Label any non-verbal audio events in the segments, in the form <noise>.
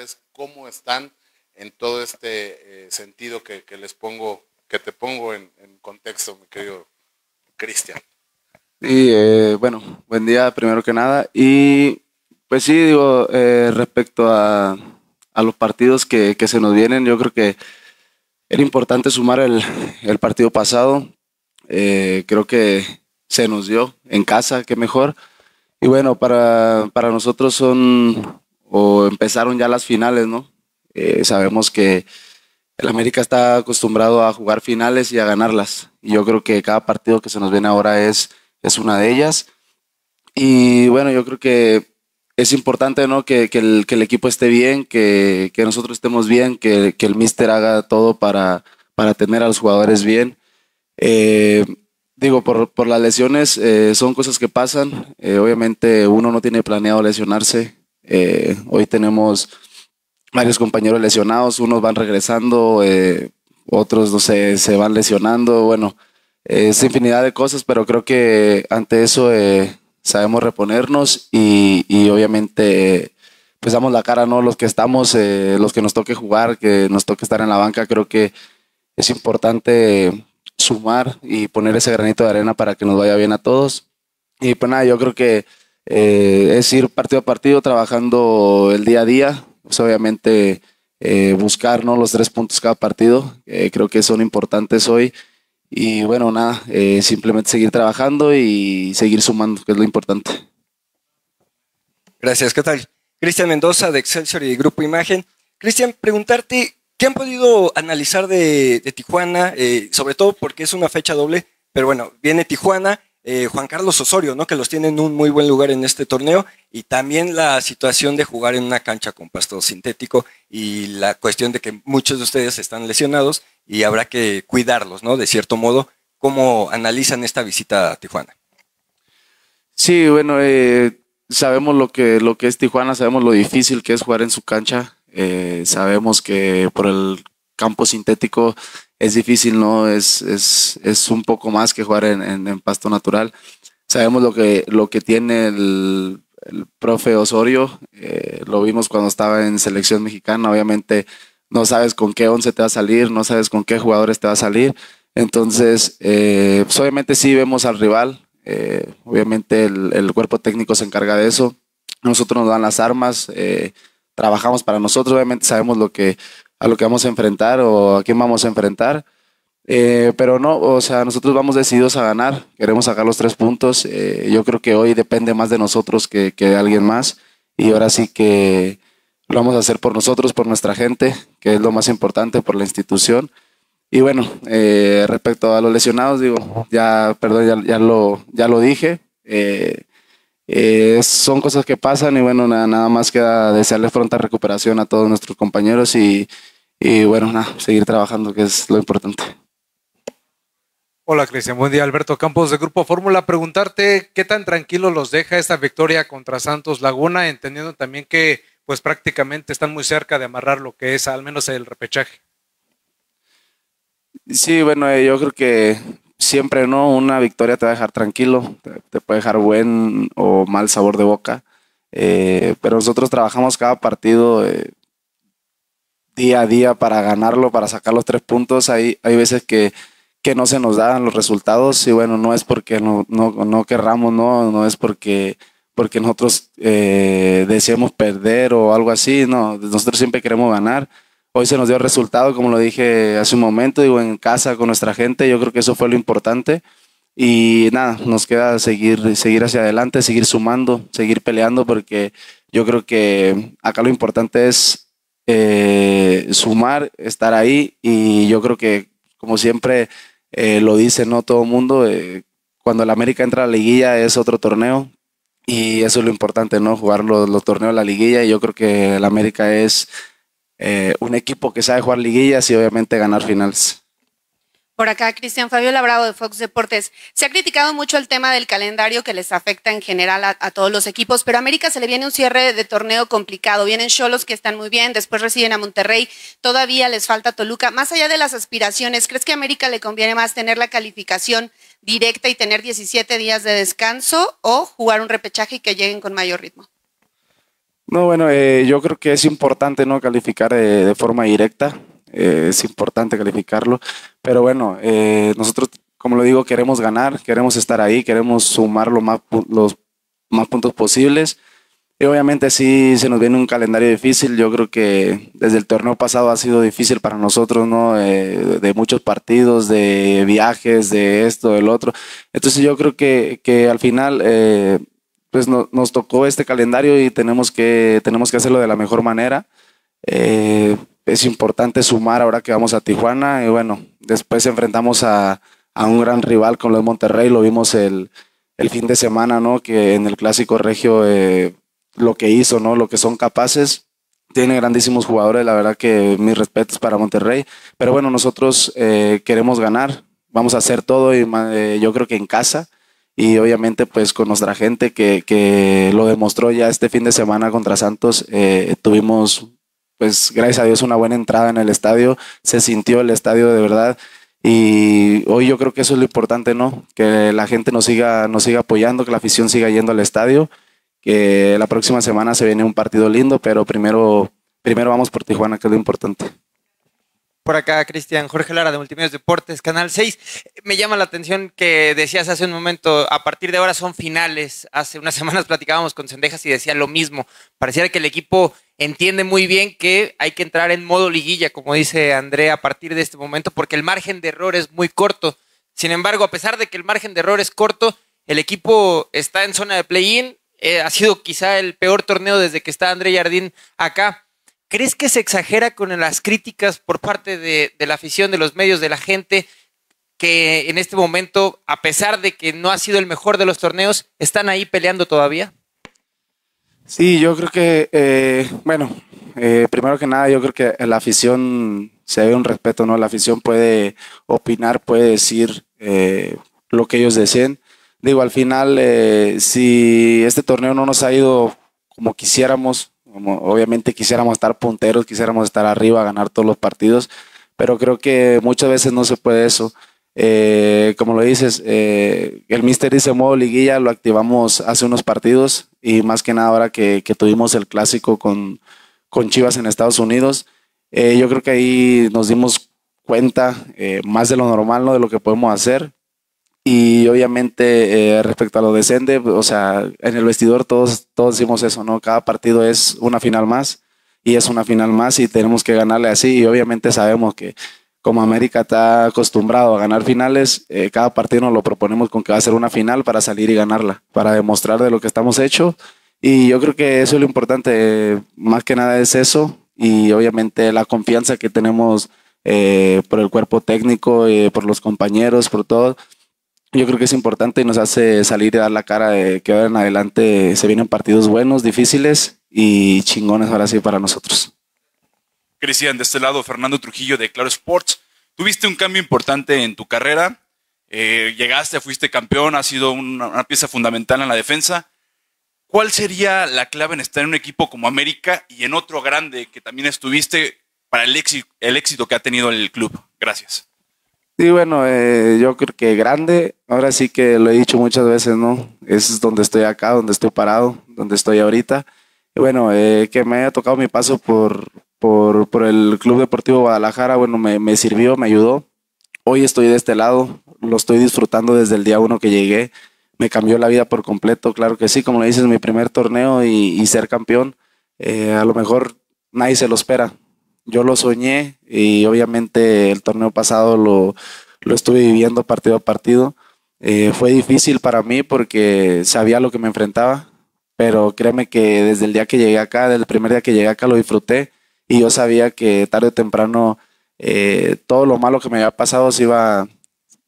es cómo están en todo este eh, sentido que, que, les pongo, que te pongo en, contexto, mi querido Cristian. Sí, eh, bueno, buen día primero que nada. Y pues sí, digo, eh, respecto a, a, los partidos que, que, se nos vienen, yo creo que era importante sumar el, el partido pasado. creo que se nos dio en casa, qué mejor. Y bueno, para, para nosotros son o empezaron ya las finales, ¿no? Eh, sabemos que el América está acostumbrado a jugar finales y a ganarlas. Y yo creo que cada partido que se nos viene ahora es, es una de ellas. Y bueno, yo creo que es importante ¿no? que, el, equipo esté bien, que, nosotros estemos bien, que, el mister haga todo para, para tener a los jugadores bien. Eh, digo, por, las lesiones eh, son cosas que pasan. obviamente uno no tiene planeado lesionarse. Eh, hoy tenemos varios compañeros lesionados, unos van regresando, eh, otros, no sé, se van lesionando, bueno, es infinidad de cosas, pero creo que ante eso eh, sabemos reponernos y, y obviamente pues damos la cara, ¿no? Los que estamos, eh, los que nos toque jugar, que nos toque estar en la banca, creo que es importante sumar y poner ese granito de arena para que nos vaya bien a todos. Y pues nada, yo creo que eh, es ir partido a partido trabajando el día a día, pues obviamente eh, buscar los tres puntos cada partido, creo que son importantes hoy. Y bueno, nada, eh, simplemente seguir trabajando y seguir sumando, que es lo importante. Gracias, ¿qué tal? Cristian Mendoza de Excelsior y Grupo Imagen. Cristian, preguntarte, ¿qué han podido analizar de Tijuana? sobre todo porque es una fecha doble, pero bueno, viene Tijuana eh, Juan Carlos Osorio, ¿no? que los tienen en un muy buen lugar en este torneo, y también la situación de jugar en una cancha con pasto sintético y la cuestión de que muchos de ustedes están lesionados y habrá que cuidarlos, ¿no? De cierto modo, ¿cómo analizan esta visita a Tijuana? Sí, bueno, eh, sabemos lo que, lo que es Tijuana, sabemos lo difícil que es jugar en su cancha, eh, sabemos que por el campo sintético es difícil, ¿no? Es, es, un poco más que jugar en, en, pasto natural. Sabemos lo que, lo que tiene el, profe Osorio, eh, lo vimos cuando estaba en selección mexicana, obviamente no sabes con qué once te va a salir, no sabes con qué jugadores te va a salir. Entonces, eh, pues obviamente sí vemos al rival, eh, obviamente el, el, cuerpo técnico se encarga de eso, nosotros nos dan las armas, trabajamos para nosotros, obviamente sabemos lo que, a lo que vamos a enfrentar o a quién vamos a enfrentar. Eh, pero no, o sea, nosotros vamos decididos a ganar, queremos sacar los tres puntos. Eh, yo creo que hoy depende más de nosotros que, de alguien más. Y ahora sí que lo vamos a hacer por nosotros, por nuestra gente, que es lo más importante, por la institución. Y bueno, eh, respecto a los lesionados, digo, ya, perdón, ya, lo, ya lo dije. son cosas que pasan y bueno, nada, nada más queda desearle pronta recuperación a todos nuestros compañeros y, y bueno, nada, seguir trabajando, que es lo importante. Hola Cristian, buen día. Alberto Campos de Grupo Fórmula. Preguntarte qué tan tranquilo los deja esta victoria contra Santos Laguna, entendiendo también que pues prácticamente están muy cerca de amarrar lo que es al menos el repechaje. Sí, bueno, eh, yo creo que siempre no, una victoria te va a dejar tranquilo, te, puede dejar buen o mal sabor de boca, eh, pero nosotros trabajamos cada partido eh, día a día para ganarlo, para sacar los tres puntos. Hay, hay veces que, no se nos dan los resultados y bueno, no es porque no, no, querramos, no, no es porque, porque nosotros eh, deseemos perder o algo así, no, nosotros siempre queremos ganar. Hoy se nos dio el resultado, como lo dije hace un momento, digo, en casa con nuestra gente, yo creo que eso fue lo importante. Y nada, nos queda seguir, seguir hacia adelante, seguir sumando, seguir peleando, porque yo creo que acá lo importante es eh, sumar, estar ahí y yo creo que, como siempre eh, lo dice no todo el mundo, eh, cuando el América entra a la liguilla es otro torneo y eso es lo importante, ¿no? Jugar los, los torneos de la liguilla y yo creo que el América es eh, un equipo que sabe jugar liguillas y obviamente ganar finales. Por acá, Cristian Fabio Labrado de Fox Deportes. Se ha criticado mucho el tema del calendario que les afecta en general a, todos los equipos, pero a América se le viene un cierre de torneo complicado. Vienen Cholos que están muy bien, después reciben a Monterrey, todavía les falta Toluca. Más allá de las aspiraciones, ¿crees que a América le conviene más tener la calificación directa y tener 17 días de descanso o jugar un repechaje y que lleguen con mayor ritmo? No, bueno, eh, yo creo que es importante no calificar eh, de forma directa. Eh, es importante calificarlo. Pero bueno, eh, nosotros, como lo digo, queremos ganar, queremos estar ahí, queremos sumar lo más, los más puntos posibles. Y obviamente si se nos viene un calendario difícil. Yo creo que desde el torneo pasado ha sido difícil para nosotros, ¿no? Eh, de muchos partidos, de viajes, de esto, del otro. Entonces yo creo que, que al final pues nos tocó este calendario y tenemos que, tenemos que hacerlo de la mejor manera. Eh, es importante sumar ahora que vamos a Tijuana. Y bueno, después enfrentamos a, a un gran rival con los Monterrey. Lo vimos el, el, fin de semana, ¿no? Que en el Clásico Regio eh, lo que hizo, ¿no? Lo que son capaces. Tiene grandísimos jugadores, la verdad que mis respetos para Monterrey. Pero bueno, nosotros eh, queremos ganar, vamos a hacer todo y eh, yo creo que en casa y obviamente pues con nuestra gente que, que lo demostró ya este fin de semana contra Santos, tuvimos pues gracias a Dios una buena entrada en el estadio, se sintió el estadio de verdad. Y hoy yo creo que eso es lo importante, ¿no? Que la gente nos siga, nos siga apoyando, que la afición siga yendo al estadio, que la próxima semana se viene un partido lindo, pero primero, primero vamos por Tijuana, que es lo importante por acá Cristian Jorge Lara de Multimedios Deportes, Canal 6. Me llama la atención que decías hace un momento, a partir de ahora son finales. Hace unas <laughs> semanas platicábamos con Sendejas y decía lo mismo. Pareciera que el equipo entiende muy bien que hay que entrar en modo liguilla, como dice André, a partir de este momento, porque el margen de error es muy corto. Sin embargo, a pesar de que el margen de error es corto, el equipo está en zona de play-in. Eh, ha sido quizá el peor torneo desde que está André Jardín acá. ¿Crees que se exagera con las críticas por parte de, la afición, de los medios, de la gente? que en este momento, a pesar de que no ha sido el mejor de los torneos, están ahí peleando todavía? Sí, yo creo que, eh, bueno, eh, primero que nada, yo creo que la afición se debe un respeto, ¿no? La afición puede opinar, puede decir eh, lo que ellos deseen. Digo, al final, si este torneo no nos ha ido como quisiéramos, Obviamente quisiéramos estar punteros, quisiéramos estar arriba, ganar todos los partidos, pero creo que muchas veces no se puede eso. Eh, como lo dices, eh, el Mister dice modo liguilla, lo activamos hace unos partidos y más que nada ahora que, tuvimos el clásico con, con Chivas en Estados Unidos, eh, yo creo que ahí nos dimos cuenta más de lo normal, ¿no? de lo que podemos hacer y obviamente eh, respecto a lo de Sende, o sea, en el vestidor todos, todos decimos eso, ¿no? Cada partido es una final más y es una final más y tenemos que ganarle así. Y obviamente sabemos que como América está acostumbrado a ganar finales, eh, cada partido nos lo proponemos con que va a ser una final para salir y ganarla, para demostrar de lo que estamos hechos. Y yo creo que eso es lo importante, más que nada es eso y obviamente la confianza que tenemos eh, por el cuerpo técnico, por los compañeros, por todo yo creo que es importante y nos hace salir y dar la cara de que ahora en adelante se vienen partidos buenos, difíciles y chingones ahora sí para nosotros. Cristian, de este lado, Fernando Trujillo de Claro Sports. Tuviste un cambio importante en tu carrera. Eh, llegaste, fuiste campeón, has sido una, pieza fundamental en la defensa. ¿Cuál sería la clave en estar en un equipo como América y en otro grande que también estuviste para el éxito que ha tenido el club? Gracias. Y bueno, eh, yo creo que grande, ahora sí que lo he dicho muchas veces, ¿no? Es donde estoy acá, donde estoy parado, donde estoy ahorita. bueno, eh, que me haya tocado mi paso por, por, el Club Deportivo Guadalajara, bueno, me, sirvió, me ayudó. Hoy estoy de este lado, lo estoy disfrutando desde el día uno que llegué. Me cambió la vida por completo, claro que sí, como le dices, mi primer torneo y, ser campeón, eh, a lo mejor nadie se lo espera, yo lo soñé y obviamente el torneo pasado lo, estuve viviendo partido a partido. Eh, fue difícil para mí porque sabía lo que me enfrentaba, pero créeme que desde el día que llegué acá, desde el primer día que llegué acá lo disfruté y yo sabía que tarde o temprano eh, todo lo malo que me había pasado se iba,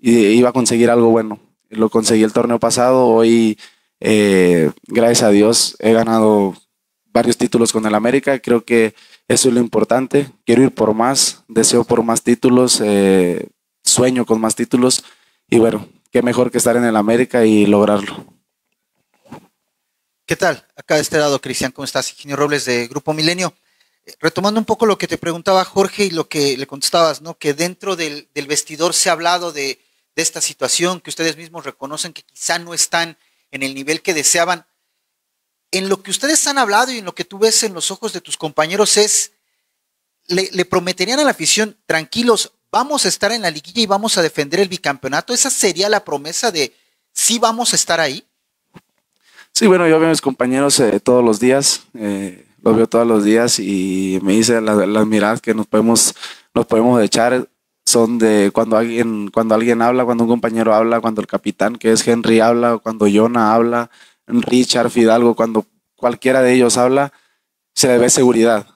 iba a conseguir algo bueno. Lo conseguí el torneo pasado, hoy eh, gracias a Dios he ganado varios títulos con el América, creo que eso es lo importante. Quiero ir por más, deseo por más títulos, eh, sueño con más títulos. Y bueno, qué mejor que estar en el América y lograrlo. ¿Qué tal? Acá de este lado, Cristian, ¿cómo estás? Ingeniero Robles de Grupo Milenio. Eh, retomando un poco lo que te preguntaba Jorge y lo que le contestabas, ¿no? Que dentro del, vestidor se ha hablado de, de esta situación, que ustedes mismos reconocen que quizá no están en el nivel que deseaban en lo que ustedes han hablado y en lo que tú ves en los ojos de tus compañeros es, le, prometerían a la afición, tranquilos, vamos a estar en la liguilla y vamos a defender el bicampeonato. Esa sería la promesa de, si vamos a estar ahí. Sí, bueno, yo veo a mis compañeros eh, todos los días, eh, los veo todos los días y me dicen las, miradas que nos podemos, nos podemos echar son de cuando alguien, cuando alguien habla, cuando un compañero habla, cuando el capitán que es Henry habla, cuando Jonah habla, Richard, Fidalgo, cuando cualquiera de ellos habla, se le ve seguridad.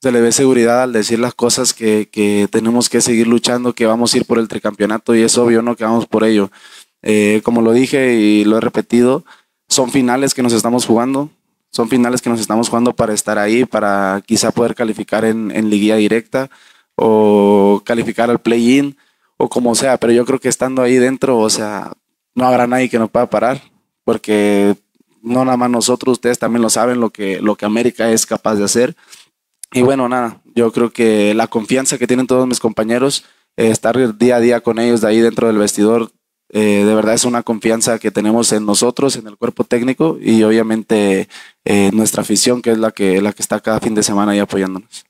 Se le ve seguridad al decir las cosas que, que tenemos que seguir luchando, que vamos a ir por el tricampeonato y es obvio, ¿no? Que vamos por ello. Eh, como lo dije y lo he repetido, son finales que nos estamos jugando, son finales que nos estamos jugando para estar ahí, para quizá poder calificar en, en liguilla directa o calificar al play-in o como sea, pero yo creo que estando ahí dentro, o sea, no habrá nadie que nos pueda parar, porque no nada más nosotros, ustedes también lo saben lo que, lo que América es capaz de hacer. Y bueno, nada, yo creo que la confianza que tienen todos mis compañeros, eh, estar día a día con ellos de ahí dentro del vestidor, eh, de verdad es una confianza que tenemos en nosotros, en el cuerpo técnico y obviamente eh, nuestra afición, que es la que, la que está cada fin de semana ahí apoyándonos.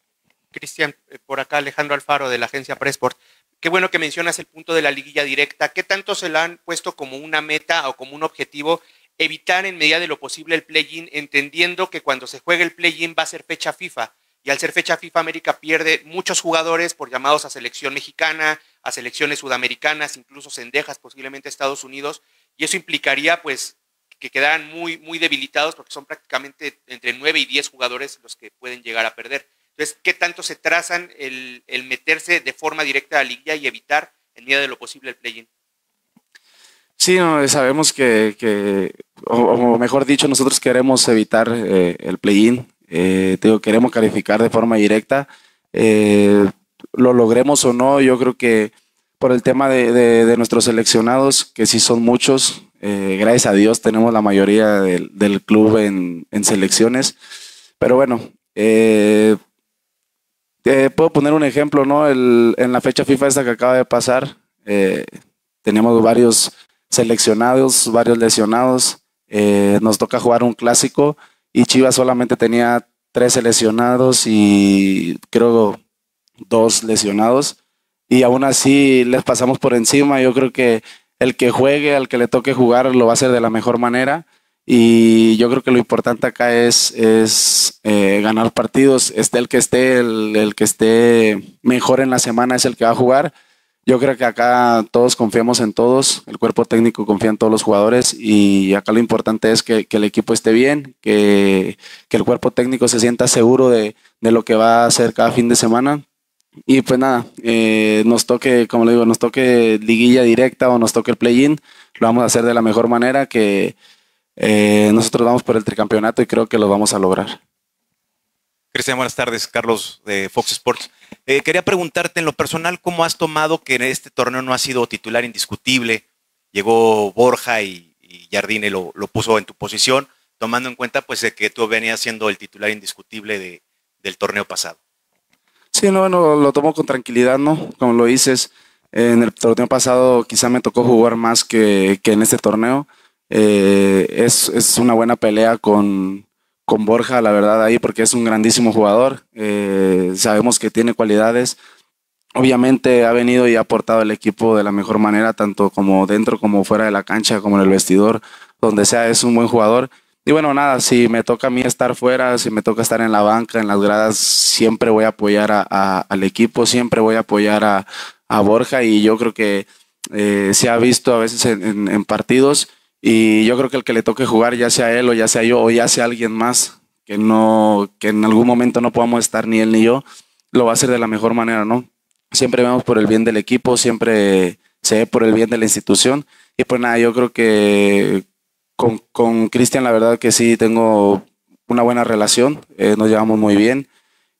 Cristian, por acá Alejandro Alfaro de la agencia presport Qué bueno que mencionas el punto de la liguilla directa. ¿Qué tanto se la han puesto como una meta o como un objetivo evitar en medida de lo posible el play-in, entendiendo que cuando se juegue el play-in va a ser fecha FIFA. Y al ser fecha FIFA, América pierde muchos jugadores por llamados a selección mexicana, a selecciones sudamericanas, incluso cendejas, posiblemente Estados Unidos. Y eso implicaría, pues, que quedaran muy, muy debilitados porque son prácticamente entre 9 y 10 jugadores los que pueden llegar a perder. Entonces, ¿qué tanto se trazan el, el meterse de forma directa a la liguilla y evitar en medida de lo posible el play-in? Sí, sabemos que, o, mejor dicho, nosotros queremos evitar eh, el play-in, eh, queremos calificar de forma directa. Eh, lo logremos o no, yo creo que por el tema de, nuestros seleccionados, que sí son muchos, gracias a Dios tenemos la mayoría del, club en, selecciones, pero bueno, te puedo poner un ejemplo, ¿no? en la fecha FIFA esta que acaba de pasar, tenemos varios seleccionados, varios lesionados. Eh, nos toca jugar un clásico y Chivas solamente tenía tres lesionados y creo dos lesionados. Y aún así les pasamos por encima. Yo creo que el que juegue, al que le toque jugar, lo va a hacer de la mejor manera. Y yo creo que lo importante acá es, eh, ganar partidos. Esté el que esté, el, el que esté mejor en la semana es el que va a jugar yo creo que acá todos confiamos en todos, el cuerpo técnico confía en todos los jugadores y acá lo importante es que, el equipo esté bien, que, el cuerpo técnico se sienta seguro de, lo que va a hacer cada fin de semana. Y pues nada, eh, nos toque, como le digo, nos toque liguilla directa o nos toque el play-in, lo vamos a hacer de la mejor manera, que eh, nosotros vamos por el tricampeonato y creo que lo vamos a lograr. Cristian, buenas tardes. Carlos de Fox Sports. Eh, quería preguntarte en lo personal cómo has tomado que en este torneo no ha sido titular indiscutible. Llegó Borja y, y Jardine lo, puso en tu posición, tomando en cuenta pues que tú venías siendo el titular indiscutible del torneo pasado. Sí, no, lo tomo con tranquilidad, ¿no? Como lo dices, en el torneo pasado quizá me tocó jugar más que, en este torneo. Eh, es, es una buena pelea con, con Borja, la verdad, ahí, porque es un grandísimo jugador. Eh, sabemos que tiene cualidades. Obviamente ha venido y ha aportado al equipo de la mejor manera, tanto como dentro como fuera de la cancha, como en el vestidor, donde sea, es un buen jugador. Y bueno, nada, si me toca a mí estar fuera, si me toca estar en la banca, en las gradas, siempre voy a apoyar al equipo, siempre voy a apoyar a, Borja y yo creo que eh, se ha visto a veces en partidos y yo creo que el que le toque jugar, ya sea él o ya sea yo o ya sea alguien más, que, no, que en algún momento no podamos estar ni él ni yo, lo va a hacer de la mejor manera, ¿no? Siempre vemos por el bien del equipo, siempre se ve por el bien de la institución. Y pues nada, yo creo que con Cristian la verdad que sí tengo una buena relación, eh, nos llevamos muy bien.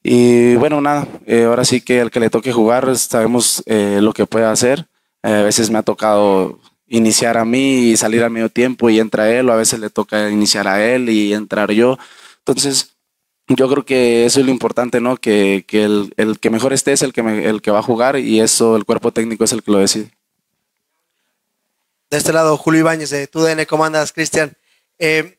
Y bueno, nada, eh, ahora sí que al que le toque jugar sabemos eh, lo que puede hacer. a veces me ha tocado iniciar a mí y salir al medio tiempo y entra él, o a veces le toca iniciar a él y entrar yo. Entonces, yo creo que eso es lo importante, ¿no? Que, el, que mejor esté es el que, el que va a jugar y eso el cuerpo técnico es el que lo decide. De este lado, Julio Ibáñez de TUDN, ¿cómo andas, Cristian? Eh,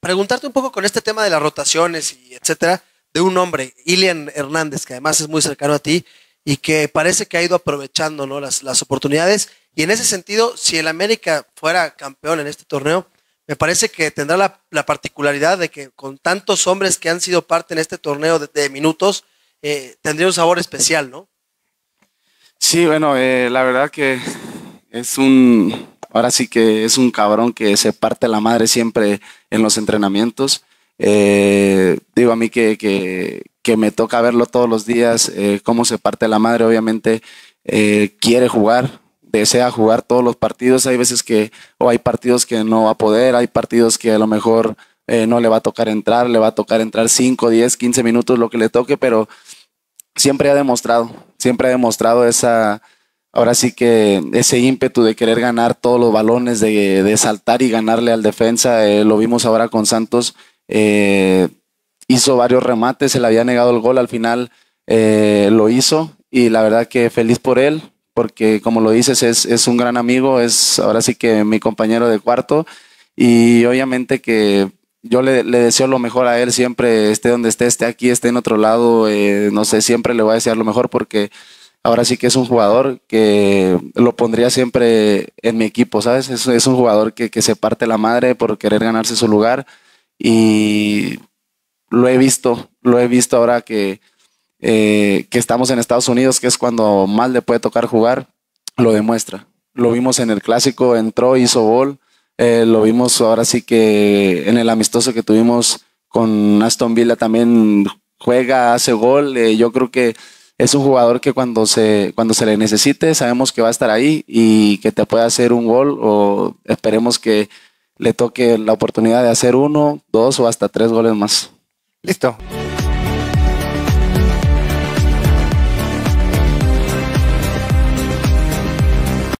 preguntarte un poco con este tema de las rotaciones y etcétera, de un hombre, Ilian Hernández, que además es muy cercano a ti y que parece que ha ido aprovechando las, las oportunidades. Y en ese sentido, si el América fuera campeón en este torneo, me parece que tendrá la, particularidad de que con tantos hombres que han sido parte en este torneo de, minutos, eh, tendría un sabor especial, ¿no? Sí, bueno, eh, la verdad que es un, ahora sí que es un cabrón que se parte la madre siempre en los entrenamientos. Eh, digo a mí que, que me toca verlo todos los días, eh, cómo se parte la madre, obviamente eh, quiere jugar, desea jugar todos los partidos. Hay veces que, o hay partidos que no va a poder, hay partidos que a lo mejor eh, no le va a tocar entrar, le va a tocar entrar 5, 10, 15 minutos, lo que le toque, pero siempre ha demostrado, siempre ha demostrado esa, ahora sí que ese ímpetu de querer ganar todos los balones, de, saltar y ganarle al defensa. lo vimos ahora con Santos. Eh, hizo varios remates, se le había negado el gol, al final eh, lo hizo y la verdad que feliz por él, porque como lo dices, es, es, un gran amigo, es ahora sí que mi compañero de cuarto y obviamente que yo le, deseo lo mejor a él siempre, esté donde esté, esté aquí, esté en otro lado, eh, no sé, siempre le voy a desear lo mejor porque ahora sí que es un jugador que lo pondría siempre en mi equipo, ¿sabes? Es, es un jugador que, que se parte la madre por querer ganarse su lugar y lo he visto, lo he visto ahora que, eh, que estamos en Estados Unidos, que es cuando mal le puede tocar jugar, lo demuestra. Lo vimos en el clásico, entró, hizo gol. Eh, lo vimos ahora sí que en el amistoso que tuvimos con Aston Villa también juega, hace gol. Eh, yo creo que es un jugador que cuando se, cuando se le necesite sabemos que va a estar ahí y que te puede hacer un gol o esperemos que le toque la oportunidad de hacer uno, dos o hasta tres goles más. Listo.